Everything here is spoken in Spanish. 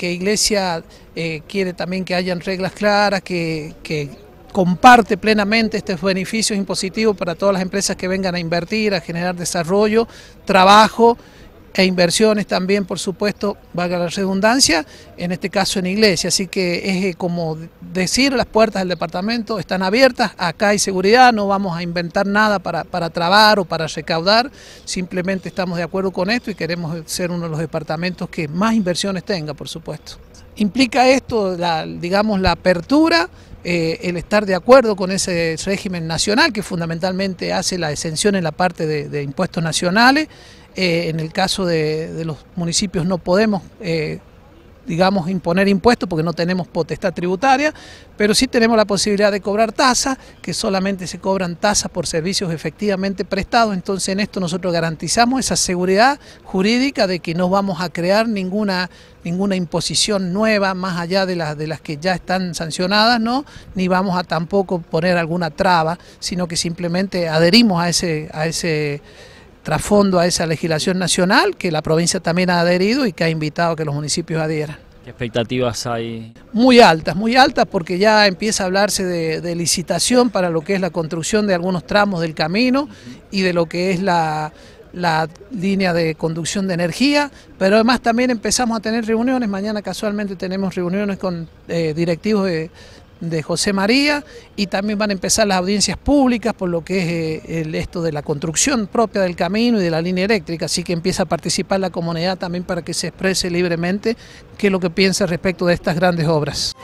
que Iglesia eh, quiere también que hayan reglas claras, que, que comparte plenamente estos beneficios impositivos para todas las empresas que vengan a invertir, a generar desarrollo, trabajo e inversiones también, por supuesto, valga la redundancia, en este caso en iglesia. Así que es eh, como decir, las puertas del departamento están abiertas, acá hay seguridad, no vamos a inventar nada para, para trabar o para recaudar, simplemente estamos de acuerdo con esto y queremos ser uno de los departamentos que más inversiones tenga, por supuesto. Implica esto, digamos, la apertura, eh, el estar de acuerdo con ese régimen nacional que fundamentalmente hace la exención en la parte de impuestos nacionales, eh, en el caso de, los municipios no podemos, eh, digamos, imponer impuestos porque no tenemos potestad tributaria, pero sí tenemos la posibilidad de cobrar tasas, que solamente se cobran tasas por servicios efectivamente prestados, entonces en esto nosotros garantizamos esa seguridad jurídica de que no vamos a crear ninguna ninguna imposición nueva más allá de las de las que ya están sancionadas, ¿no? Ni vamos a tampoco poner alguna traba, sino que simplemente adherimos a ese a ese trasfondo a esa legislación nacional que la provincia también ha adherido y que ha invitado a que los municipios adhieran. ¿Qué expectativas hay? Muy altas, muy altas porque ya empieza a hablarse de, licitación para lo que es la construcción de algunos tramos del camino y de lo que es la, línea de conducción de energía, pero además también empezamos a tener reuniones, mañana casualmente tenemos reuniones con eh, directivos de, de José María y también van a empezar las audiencias públicas por lo que es eh, el, esto de la construcción propia del camino y de la línea eléctrica, así que empieza a participar la comunidad también para que se exprese libremente qué es lo que piensa respecto de estas grandes obras.